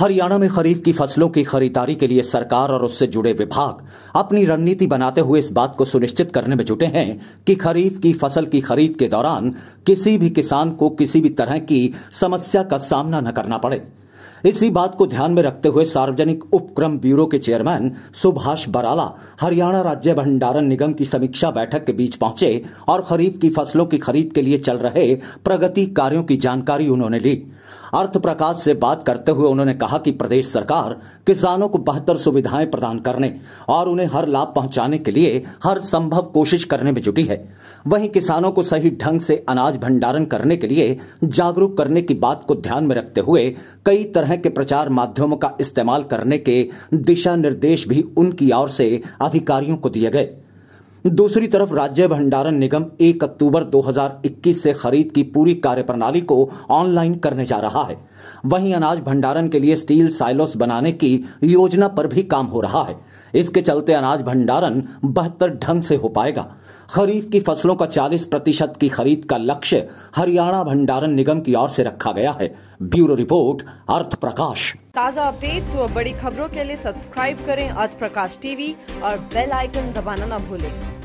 हरियाणा में खरीफ की फसलों की खरीदारी के लिए सरकार और उससे जुड़े विभाग अपनी रणनीति बनाते हुए इस बात को सुनिश्चित करने में जुटे हैं कि खरीफ की फसल की खरीद के दौरान किसी भी किसान को किसी भी तरह की समस्या का सामना न करना पड़े इसी बात को ध्यान में रखते हुए सार्वजनिक उपक्रम ब्यूरो के चेयरमैन सुभाष बराला हरियाणा राज्य भंडारण निगम की समीक्षा बैठक के बीच पहुंचे और खरीफ की फसलों की खरीद के लिए चल रहे प्रगति कार्यों की जानकारी उन्होंने ली अर्थ प्रकाश से बात करते हुए उन्होंने कहा कि प्रदेश सरकार किसानों को बेहतर सुविधाएं प्रदान करने और उन्हें हर लाभ पहुंचाने के लिए हर संभव कोशिश करने में जुटी है वहीं किसानों को सही ढंग से अनाज भंडारण करने के लिए जागरूक करने की बात को ध्यान में रखते हुए कई तरह के प्रचार माध्यमों का इस्तेमाल करने के दिशा निर्देश भी उनकी ओर से अधिकारियों को दिए गए दूसरी तरफ राज्य भंडारण निगम 1 अक्टूबर 2021 से खरीद की पूरी कार्यप्रणाली को ऑनलाइन करने जा रहा है वहीं अनाज भंडारण के लिए स्टील साइलोस बनाने की योजना पर भी काम हो रहा है इसके चलते अनाज भंडारण बेहतर ढंग से हो पाएगा खरीफ की फसलों का 40 प्रतिशत की खरीद का लक्ष्य हरियाणा भंडारण निगम की ओर से रखा गया है ब्यूरो रिपोर्ट अर्थ प्रकाश ताज़ा अपडेट्स और बड़ी खबरों के लिए सब्सक्राइब करें अर्थ प्रकाश टीवी और बेल आइकन दबाना न भूलें